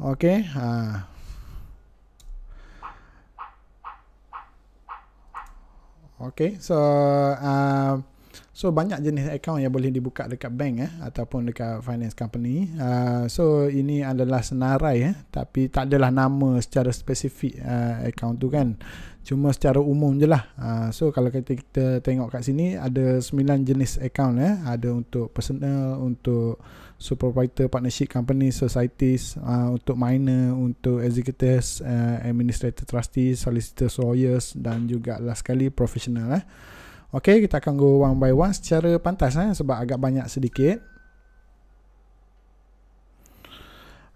okay uh, okay so uh, So banyak jenis account yang boleh dibuka dekat bank eh ataupun dekat finance company. Uh, so ini adalah senarai eh tapi tak adalah nama secara spesifik uh, ah, akaun tu kan. Cuma secara umum je lah. Uh, so kalau kita, kita tengok kat sini ada 9 jenis account eh. Ada untuk personal, untuk supervisor, partnership company, societies, uh, untuk minor, untuk executives, uh, administrator trustee, solicitor, lawyers dan juga last sekali professional eh. Okey, kita akan go one by one secara pantas eh, sebab agak banyak sedikit.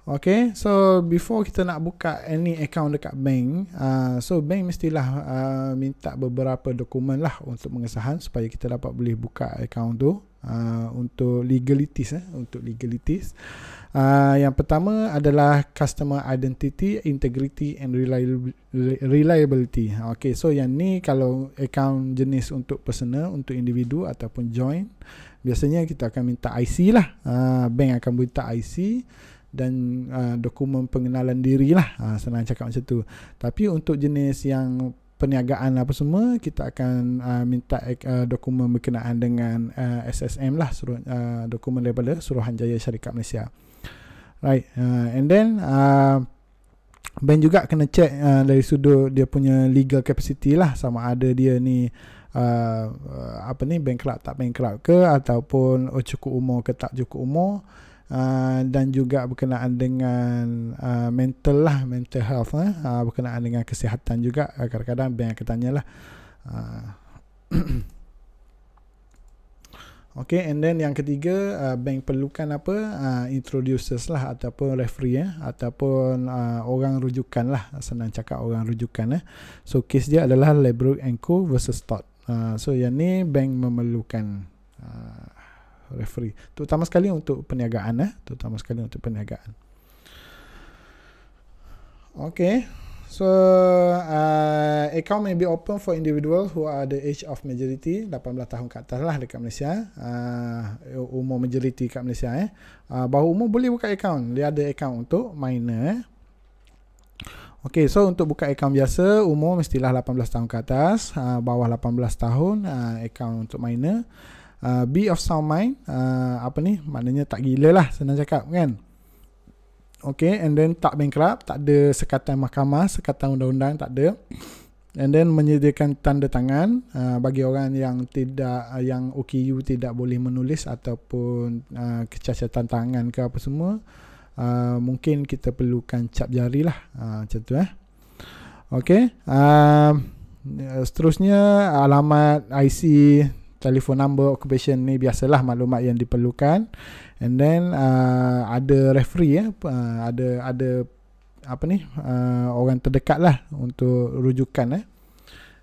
Okay, so before kita nak buka any account dekat bank, uh, so bank mestilah uh, minta beberapa dokumen lah untuk pengesahan supaya kita dapat boleh buka account tu. Ah, untuk legalities eh untuk legalities uh, yang pertama adalah customer identity integrity and reliability Okay, so yang ni kalau account jenis untuk personal untuk individu ataupun joint biasanya kita akan minta IC lah uh, bank akan minta IC dan uh, dokumen pengenalan diri lah uh, senang cakap macam tu tapi untuk jenis yang perniagaan apa semua kita akan uh, minta uh, dokumen berkenaan dengan uh, SSM lah suruh, uh, dokumen daripada Suruhanjaya Syarikat Malaysia right uh, and then uh, bank juga kena check uh, dari sudut dia punya legal capacity lah sama ada dia ni uh, uh apa ni bankrupt tak bankrupt ke ataupun oh, cukup umur ke tak cukup umur uh, dan juga berkenaan dengan uh, mental lah mental health lah, uh, berkenaan dengan kesihatan juga ah, kadang-kadang bank akan tanya lah uh. Okay, and then yang ketiga, uh, bank perlukan apa? Uh, introducers lah ataupun referee eh, ataupun uh, orang rujukan lah. Senang cakap orang rujukan eh. So, case dia adalah Lebrook Co versus Todd. Uh, so, yang ni bank memerlukan. Uh, referee terutama sekali untuk perniagaan eh terutama sekali untuk perniagaan okay so uh, account may be open for individuals who are the age of majority 18 tahun ke atas lah dekat Malaysia uh, umur majority kat Malaysia eh uh, bahawa umur boleh buka account dia ada account untuk minor eh Okay, so untuk buka account biasa, umur mestilah 18 tahun ke atas, uh, bawah 18 tahun, uh, akaun untuk minor uh, be of sound mind uh, apa ni maknanya tak gila lah senang cakap kan Okay, and then tak bankrupt, tak ada sekatan mahkamah, sekatan undang-undang, tak ada. And then menyediakan tanda tangan uh, bagi orang yang tidak uh, yang OKU tidak boleh menulis ataupun uh, kecacatan tangan ke apa semua. Uh, mungkin kita perlukan cap jari lah uh, macam tu eh. Okay, uh, seterusnya alamat IC telefon number occupation ni biasalah maklumat yang diperlukan and then uh, ada referee ya uh, ada ada apa ni uh, orang terdekat lah untuk rujukan eh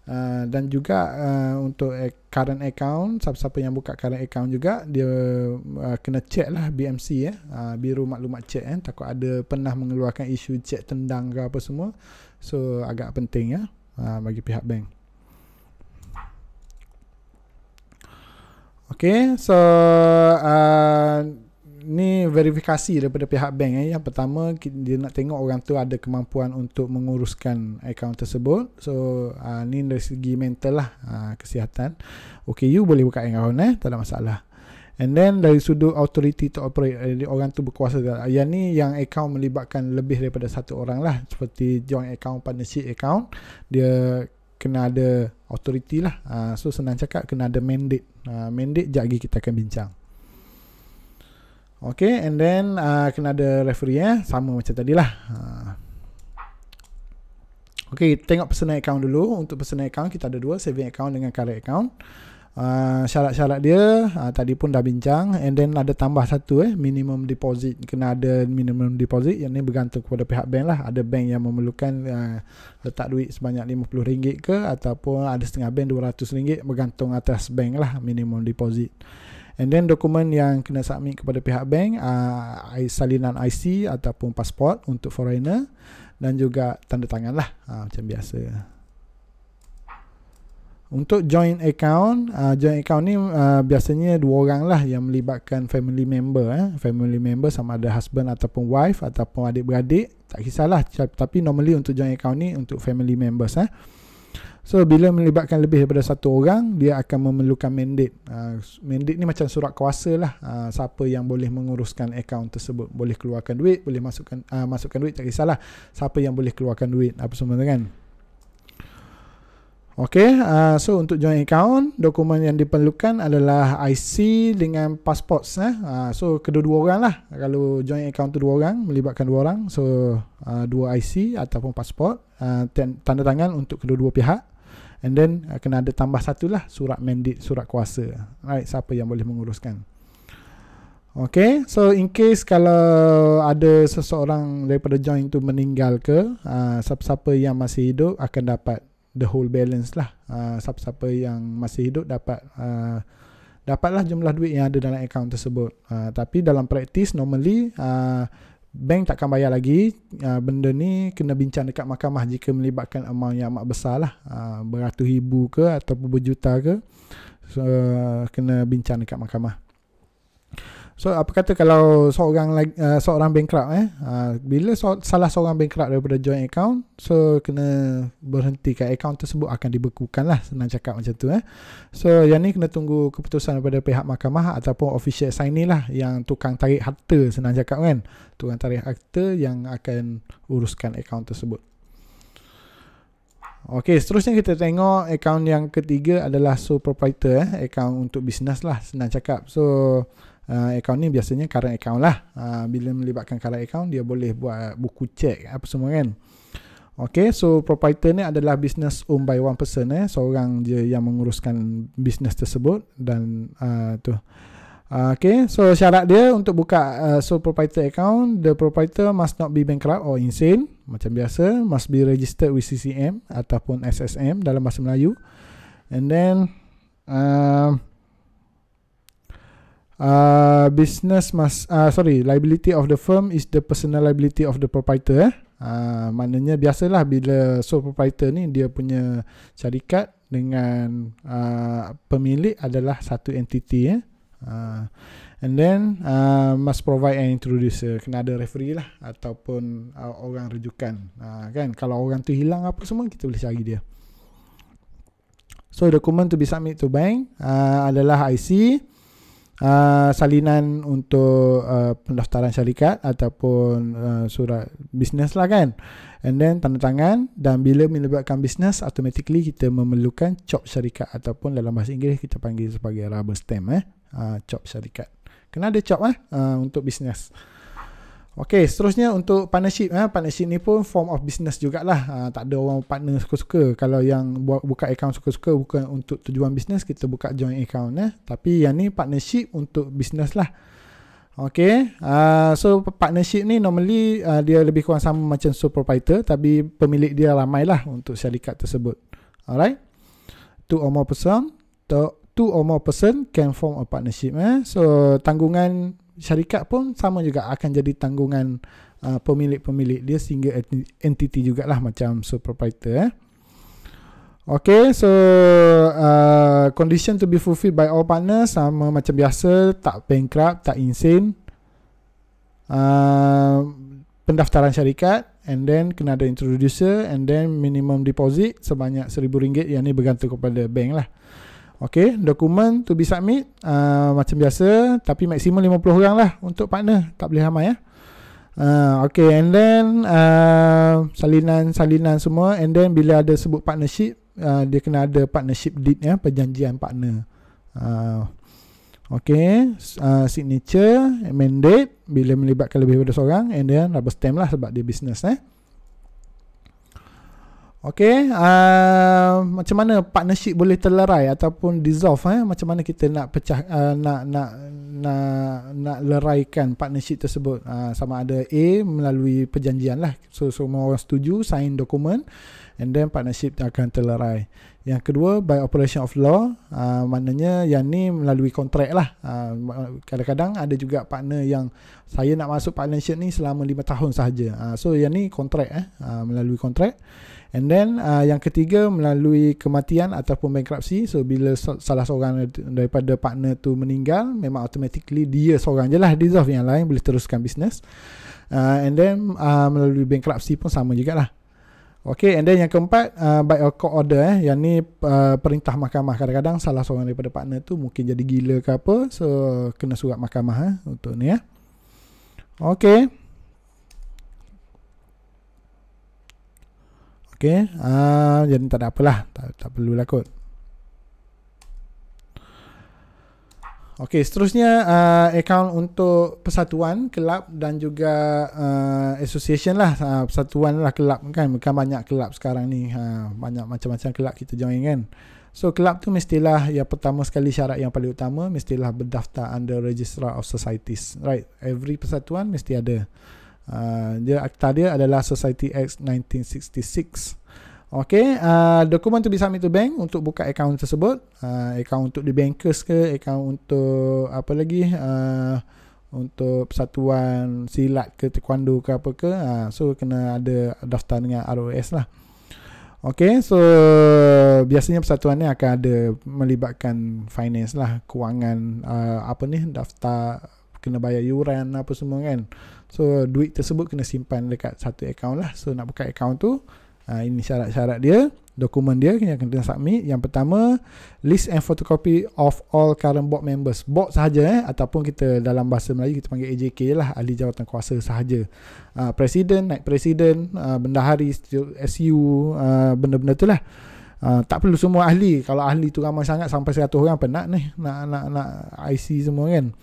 Uh, dan juga uh, untuk current account siapa-siapa yang buka current account juga dia uh, kena check lah BMC ya eh, uh, biru maklumat check eh takut ada pernah mengeluarkan isu check tendang ke apa semua so agak penting ya eh, uh, bagi pihak bank Okay, so uh, ni verifikasi daripada pihak bank eh. Yang pertama dia nak tengok orang tu ada kemampuan untuk menguruskan akaun tersebut. So uh, ni dari segi mental lah uh, kesihatan. Okay, you boleh buka akaun eh, tak ada masalah. And then dari sudut authority to operate eh, orang tu berkuasa. Yang ni yang akaun melibatkan lebih daripada satu orang lah seperti joint account, partnership account. Dia kena ada authority lah. Uh, so senang cakap kena ada mandate. Uh, mandate sekejap lagi kita akan bincang. Okay and then uh, kena ada referee eh. Sama macam tadi lah. Uh. Okay tengok personal account dulu. Untuk personal account kita ada dua. Saving account dengan current account uh, syarat-syarat dia uh, tadi pun dah bincang and then ada tambah satu eh minimum deposit kena ada minimum deposit yang ni bergantung kepada pihak bank lah ada bank yang memerlukan uh, letak duit sebanyak RM50 ke ataupun ada setengah bank RM200 bergantung atas bank lah minimum deposit And then dokumen yang kena submit kepada pihak bank uh, salinan IC ataupun pasport untuk foreigner dan juga tanda tangan lah uh, macam biasa untuk joint account uh, joint account ni uh, biasanya dua orang lah yang melibatkan family member eh. family member sama ada husband ataupun wife ataupun adik-beradik tak kisahlah tapi normally untuk joint account ni untuk family members eh. so bila melibatkan lebih daripada satu orang dia akan memerlukan mandate uh, mandate ni macam surat kuasa lah uh, siapa yang boleh menguruskan account tersebut boleh keluarkan duit boleh masukkan uh, masukkan duit tak kisahlah siapa yang boleh keluarkan duit apa semua kan Okey, uh, so untuk join account, dokumen yang diperlukan adalah IC dengan passport. Eh. Uh, so kedua-dua orang lah. Kalau join account tu dua orang, melibatkan dua orang. So uh, dua IC ataupun passport, uh, tanda tangan untuk kedua-dua pihak. And then uh, kena ada tambah satu lah surat mandate, surat kuasa. Right, siapa yang boleh menguruskan. Okay, so in case kalau ada seseorang daripada join tu meninggal ke, uh, siapa-siapa yang masih hidup akan dapat the whole balance lah. Uh, siapa-siapa yang masih hidup dapat uh, dapatlah jumlah duit yang ada dalam akaun tersebut. Uh, tapi dalam praktis normally uh, bank takkan bayar lagi. Uh, benda ni kena bincang dekat mahkamah jika melibatkan amount yang amat besar lah. Uh, beratus ribu ke ataupun berjuta ke. So, uh, kena bincang dekat mahkamah. So apa kata kalau seorang uh, seorang bankrupt eh uh, bila so, salah seorang bankrupt daripada joint account so kena berhenti berhentikan account tersebut akan dibekukan lah senang cakap macam tu eh. So yang ni kena tunggu keputusan daripada pihak mahkamah ataupun official assignee lah yang tukang tarik harta senang cakap kan. Tukang tarik harta yang akan uruskan account tersebut. Okey, seterusnya kita tengok account yang ketiga adalah sole proprietor eh, akaun untuk bisnes lah senang cakap. So uh, account ni biasanya current account lah. Uh, bila melibatkan current account, dia boleh buat buku cek apa semua kan. Okay, so proprietor ni adalah business owned by one person eh. Seorang je yang menguruskan business tersebut dan uh, tu. okay, so syarat dia untuk buka uh, so proprietor account, the proprietor must not be bankrupt or insane. Macam biasa, must be registered with CCM ataupun SSM dalam bahasa Melayu. And then, uh, uh, business must uh, sorry liability of the firm is the personal liability of the proprietor eh? Uh, maknanya biasalah bila so proprietor ni dia punya syarikat dengan uh, pemilik adalah satu entiti eh? uh, and then uh, must provide an introducer kena ada referee lah ataupun uh, orang rujukan uh, kan kalau orang tu hilang apa semua kita boleh cari dia so dokumen to be submit to bank uh, adalah IC uh, salinan untuk uh, pendaftaran syarikat ataupun uh, surat bisnes lah kan and then tanda tangan dan bila melibatkan bisnes automatically kita memerlukan chop syarikat ataupun dalam bahasa Inggeris kita panggil sebagai rubber stamp eh uh, chop syarikat kena ada chop eh uh, untuk bisnes Okey, seterusnya untuk partnership. Eh, partnership ni pun form of business jugalah. Ha, tak ada orang partner suka-suka. Kalau yang buka account suka-suka bukan untuk tujuan business, kita buka joint account. Eh. Tapi yang ni partnership untuk business lah. Okey, uh, so partnership ni normally uh, dia lebih kurang sama macam sole proprietor tapi pemilik dia ramailah untuk syarikat tersebut. Alright, two or more person, two or more person can form a partnership. Eh. So tanggungan syarikat pun sama juga akan jadi tanggungan uh, pemilik-pemilik dia sehingga entiti jugalah macam sole proprietor eh. Okay, so uh, condition to be fulfilled by all partners sama macam biasa, tak bankrupt, tak insane. Uh, pendaftaran syarikat and then kena ada introducer and then minimum deposit sebanyak RM1000 yang ni bergantung kepada bank lah. Okay, dokumen to be submit uh, macam biasa tapi maksimum 50 orang lah untuk partner tak boleh ramai ya. Uh, okay and then uh, salinan-salinan semua and then bila ada sebut partnership uh, dia kena ada partnership deed ya perjanjian partner uh, Okay, uh, signature, mandate, bila melibatkan lebih daripada seorang and then rubber stamp lah sebab dia business eh. Okay, uh, macam mana partnership boleh terlerai ataupun dissolve? Eh? Macam mana kita nak pecah, uh, nak nak nak nak leraikan partnership tersebut? Uh, sama ada A melalui perjanjian lah. So semua orang setuju, sign dokumen, and then partnership akan terlerai. Yang kedua by operation of law, uh, maknanya yang ni melalui kontrak lah. Uh, kadang-kadang ada juga partner yang saya nak masuk partnership ni selama lima tahun sahaja. Uh, so yang ni kontrak eh, uh, melalui kontrak. And then uh, yang ketiga melalui kematian ataupun bankruptcy. So bila salah seorang daripada partner tu meninggal, memang automatically dia seorang je lah dissolve yang lain boleh teruskan bisnes. Uh, and then uh, melalui bankruptcy pun sama juga lah. Okay, and then yang keempat, uh, by a court order eh, yang ni uh, perintah mahkamah kadang-kadang salah seorang daripada partner tu mungkin jadi gila ke apa, so kena surat mahkamah eh, untuk ni ya. Eh. Okay. Okey. Uh, jadi tak ada apalah. Tak tak perlulah kot. Okey, seterusnya uh, account untuk persatuan, kelab dan juga uh, association lah. Uh, persatuan lah kelab kan. Bukan banyak kelab sekarang ni. Ha, banyak macam-macam kelab kita join kan. So, kelab tu mestilah yang pertama sekali syarat yang paling utama mestilah berdaftar under Registrar of Societies. Right? Every persatuan mesti ada. Uh, dia akta dia adalah Society Act 1966. Okey, uh, dokumen tu bisa mintu bank untuk buka akaun tersebut, uh, akaun untuk di bankers ke, akaun untuk apa lagi? Uh, untuk persatuan silat ke taekwondo ke apa ke. Uh, so kena ada daftar dengan ROS lah. Okey, so biasanya persatuan ni akan ada melibatkan finance lah, kewangan uh, apa ni daftar kena bayar yuran apa semua kan so duit tersebut kena simpan dekat satu account lah so nak buka account tu uh, ini syarat-syarat dia dokumen dia yang kena submit yang pertama list and photocopy of all current board members board sahaja eh ataupun kita dalam bahasa Melayu kita panggil AJK je lah ahli jawatan kuasa sahaja uh, ah, presiden naik presiden uh, ah, bendahari SU uh, benda-benda tu lah Uh, tak perlu semua ahli kalau ahli tu ramai sangat sampai 100 orang penat ni nak nak nak IC semua kan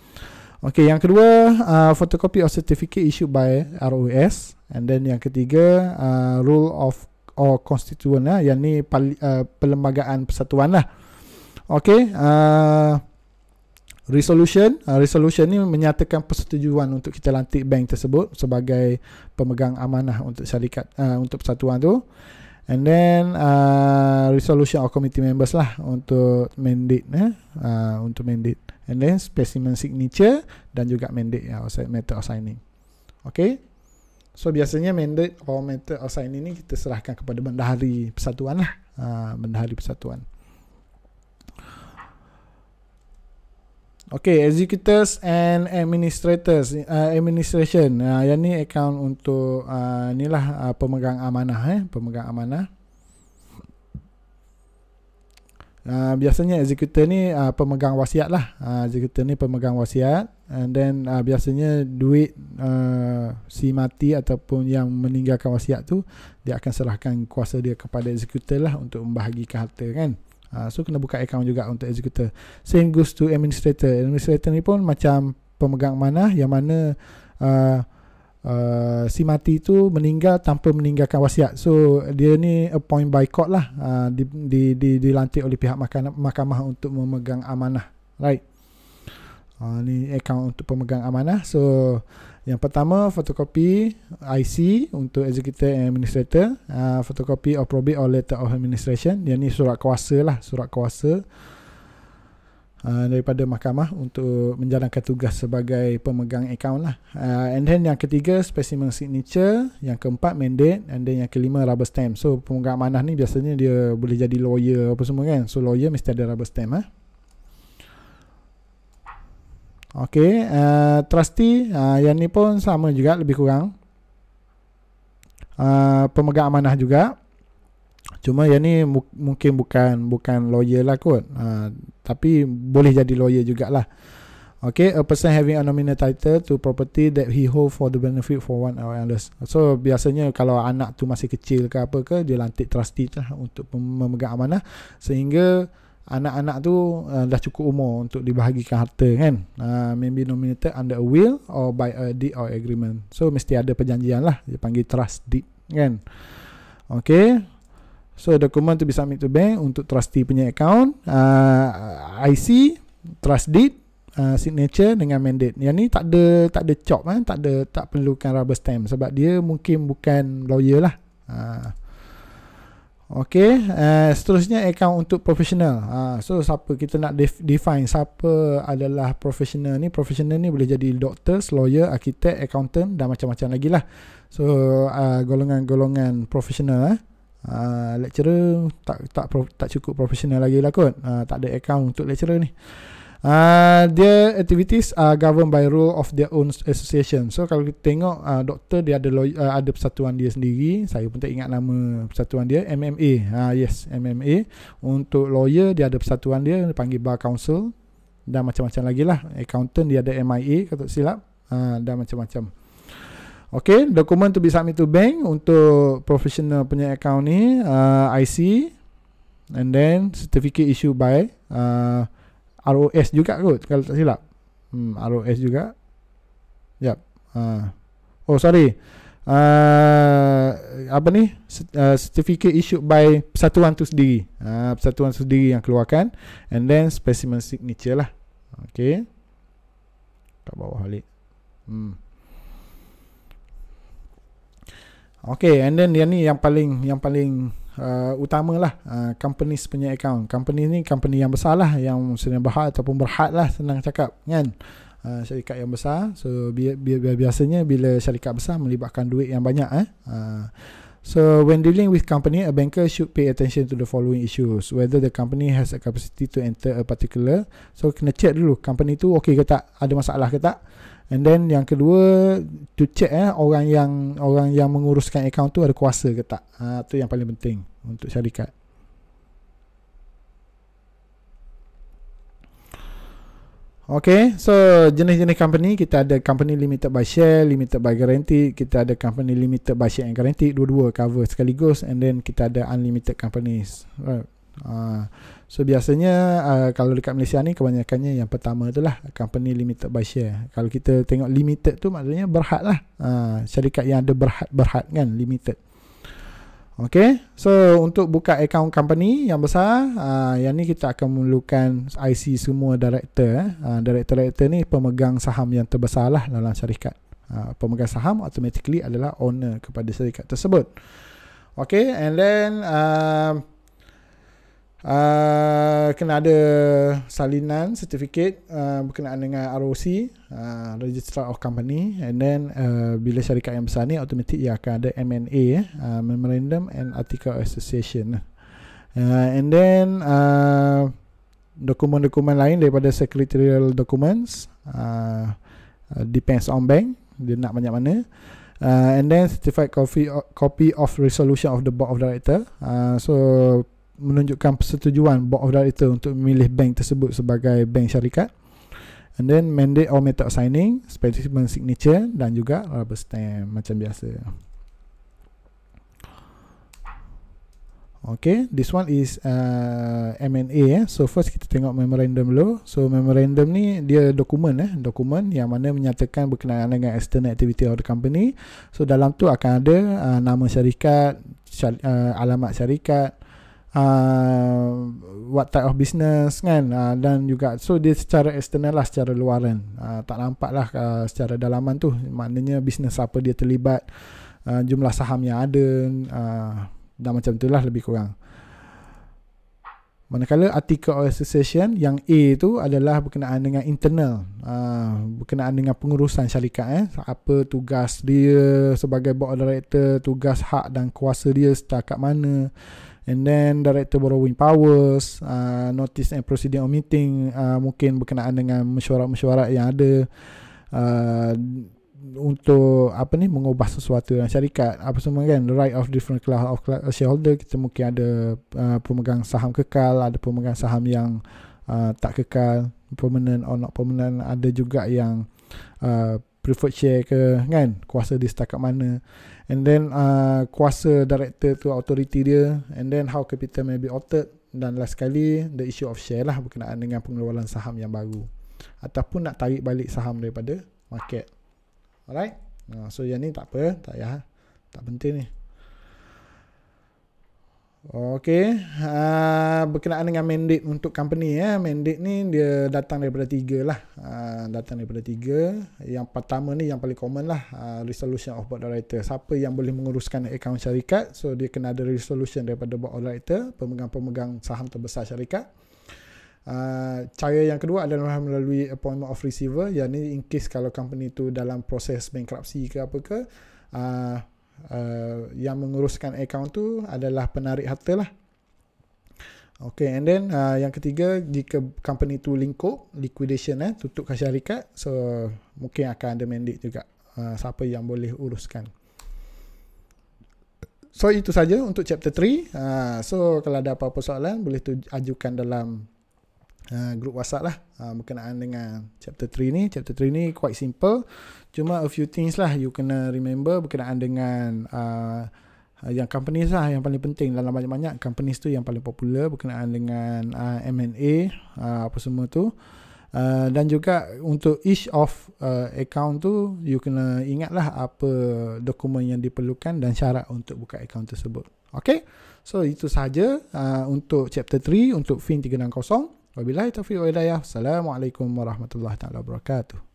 Okey, yang kedua, uh, photocopy of certificate issued by ROS and then yang ketiga, uh, rule of or constituent lah, yang ni pali, uh, perlembagaan persatuan lah. Okey, uh, resolution, uh, resolution ni menyatakan persetujuan untuk kita lantik bank tersebut sebagai pemegang amanah untuk syarikat uh, untuk persatuan tu. And then uh, resolution of committee members lah untuk mandate eh, uh, untuk mandate and then specimen signature dan juga mandate ya, method of signing. Okay. So biasanya mandate atau method of signing ni kita serahkan kepada bendahari persatuan lah. Ha, bendahari persatuan. Okay, executors and administrators, uh, administration. Uh, yang ni account untuk uh, lah uh, pemegang amanah. Eh, pemegang amanah. Uh, biasanya eksekutor ni uh, pemegang wasiat lah uh, Eksekutor ni pemegang wasiat And then uh, biasanya duit uh, si mati ataupun yang meninggalkan wasiat tu Dia akan serahkan kuasa dia kepada eksekutor lah untuk membahagikan harta kan uh, So kena buka account juga untuk eksekutor Same goes to administrator Administrator ni pun macam pemegang mana yang mana uh, Uh, si mati tu meninggal tanpa meninggalkan wasiat. So dia ni appoint by court lah uh, di, di, di, dilantik oleh pihak mahkamah, mahkamah untuk memegang amanah. Right. Uh, ni account untuk pemegang amanah. So yang pertama fotokopi IC untuk executor and administrator, uh, fotokopi of probate or letter of administration. Dia ni surat kuasa lah, surat kuasa. Uh, daripada mahkamah untuk menjalankan tugas sebagai pemegang akaun lah. Uh, and then yang ketiga specimen signature, yang keempat mandate and then yang kelima rubber stamp. So pemegang amanah ni biasanya dia boleh jadi lawyer apa semua kan. So lawyer mesti ada rubber stamp lah. Okay, uh, trustee uh, yang ni pun sama juga lebih kurang. Uh, pemegang amanah juga. Cuma yang ni mu- mungkin bukan bukan lawyer lah kot. Ha, tapi boleh jadi lawyer jugalah. Okay, a person having a nominal title to property that he hold for the benefit for one or others. So, biasanya kalau anak tu masih kecil ke apa ke, dia lantik trustee lah untuk memegang amanah. Sehingga anak-anak tu uh, dah cukup umur untuk dibahagikan harta kan. Uh, maybe nominated under a will or by a deed or agreement. So, mesti ada perjanjian lah. Dia panggil trust kan. Okay. So dokumen to bisa submit to bank untuk trustee punya account, uh, IC, trust deed, uh, signature dengan mandate. Yang ni tak ada tak ada chop eh, tak ada tak perlukan rubber stamp sebab dia mungkin bukan lawyer lah. Uh, Okey, uh, seterusnya account untuk profesional. Uh, so siapa kita nak def- define siapa adalah profesional ni? Profesional ni boleh jadi doktor, lawyer, architect, accountant dan macam-macam lagi lah. So uh, golongan-golongan profesional. eh. Ah, lecturer tak tak tak cukup profesional lagi lah kot. Uh, tak ada account untuk lecturer ni. Uh, ah, their activities are governed by rule of their own association. So kalau kita tengok uh, doktor dia ada lawyer, uh, ada persatuan dia sendiri. Saya pun tak ingat nama persatuan dia MMA. Ha uh, yes, MMA. Untuk lawyer dia ada persatuan dia dipanggil bar council dan macam-macam lagi lah. Accountant dia ada MIA kalau tak silap. Uh, dan macam-macam. Okay, dokumen to be submit to bank untuk professional punya account ni, uh, IC and then certificate issue by uh, ROS juga kot kalau tak silap. Hmm, ROS juga. Yap. Uh. Oh, sorry. Uh, apa ni? Uh, certificate issued by persatuan tu sendiri. Uh, persatuan tu sendiri yang keluarkan and then specimen signature lah. Okay. Kat bawah balik. Hmm. Okay, and then yang ni yang paling yang paling uh, utama lah uh, company punya account. Company ni company yang besar lah yang sedang berhak ataupun berhad lah senang cakap kan. Uh, syarikat yang besar so bi- bi- biasanya bila syarikat besar melibatkan duit yang banyak eh. Uh, So when dealing with company, a banker should pay attention to the following issues. Whether the company has a capacity to enter a particular. So kena check dulu company tu okay ke tak, ada masalah ke tak. And then yang kedua to check eh orang yang orang yang menguruskan account tu ada kuasa ke tak. Ah uh, yang paling penting untuk syarikat. Okay, so jenis-jenis company kita ada company limited by share, limited by guarantee, kita ada company limited by share and guarantee, dua-dua cover sekaligus and then kita ada unlimited companies. Right. Uh, so biasanya uh, kalau dekat Malaysia ni kebanyakannya yang pertama tu lah company limited by share. Kalau kita tengok limited tu maksudnya berhad lah. Uh, syarikat yang ada berhad-berhad kan limited. Okay, so untuk buka account company yang besar, uh, yang ni kita akan memerlukan IC semua director. Uh, director-director ni pemegang saham yang terbesar lah dalam syarikat. Uh, pemegang saham automatically adalah owner kepada syarikat tersebut. Okay, and then... Uh, uh, kena ada salinan certificate uh, berkenaan dengan ROC uh, ah, Registrar of Company and then uh, bila syarikat yang besar ni automatik ia akan ada MNA uh, Memorandum and Article Association uh, and then uh, dokumen-dokumen lain daripada secretarial documents uh, depends on bank dia nak banyak mana uh, and then certified copy copy of resolution of the board of director uh, so menunjukkan persetujuan board of director untuk memilih bank tersebut sebagai bank syarikat and then mandate or method of signing specimen signature dan juga rubber stamp macam biasa Okay, this one is uh, MNA. Eh. So first kita tengok memorandum dulu. So memorandum ni dia dokumen eh, dokumen yang mana menyatakan berkenaan dengan external activity of the company. So dalam tu akan ada uh, nama syarikat, syar, uh, alamat syarikat, uh, what type of business kan uh, dan juga so dia secara external lah secara luaran uh, tak nampak lah uh, secara dalaman tu maknanya business apa dia terlibat uh, jumlah saham yang ada uh, dan macam tu lah lebih kurang Manakala artikel association yang A itu adalah berkenaan dengan internal, uh, berkenaan dengan pengurusan syarikat. Eh. Apa tugas dia sebagai board director, tugas hak dan kuasa dia setakat mana. And then director borrowing powers, uh, notice and proceeding on meeting uh, mungkin berkenaan dengan mesyuarat-mesyuarat yang ada uh, untuk apa ni mengubah sesuatu dalam syarikat apa semua kan the right of different class of class shareholder kita mungkin ada uh, pemegang saham kekal ada pemegang saham yang uh, tak kekal permanent or not permanent ada juga yang uh, preferred share ke kan kuasa dia setakat mana and then uh, kuasa director tu authority dia and then how capital may be altered dan last sekali the issue of share lah berkenaan dengan pengeluaran saham yang baru ataupun nak tarik balik saham daripada market alright uh, so yang ni tak apa tak payah tak penting ni Okay, uh, ah, berkenaan dengan mandate untuk company ya. Eh. Mandate ni dia datang daripada tiga lah. Uh, datang daripada tiga. Yang pertama ni yang paling common lah. Uh, resolution of board director. Siapa yang boleh menguruskan akaun syarikat. So dia kena ada resolution daripada board director. Pemegang-pemegang saham terbesar syarikat. Uh, cara yang kedua adalah melalui appointment of receiver. Yang ni in case kalau company tu dalam proses bankruptcy ke apa ke. Uh, uh, yang menguruskan account tu adalah penarik harta lah. Okay, and then uh, yang ketiga, jika company tu lingkup, liquidation eh, kasih syarikat, so mungkin akan ada mandate juga uh, siapa yang boleh uruskan. So itu saja untuk chapter 3. Uh, so kalau ada apa-apa soalan, boleh tu ajukan dalam uh, group WhatsApp lah uh, berkenaan dengan chapter 3 ni. Chapter 3 ni quite simple. Cuma a few things lah you kena remember berkenaan dengan uh, yang companies lah yang paling penting dalam banyak-banyak companies tu yang paling popular berkenaan dengan uh, M&A uh, apa semua tu. Uh, dan juga untuk each of uh, account tu you kena ingatlah apa dokumen yang diperlukan dan syarat untuk buka account tersebut. Okay, so itu sahaja uh, untuk chapter 3 untuk FIN 360. وبالله التوفيق والهداية والسلام عليكم ورحمة الله تعالى وبركاته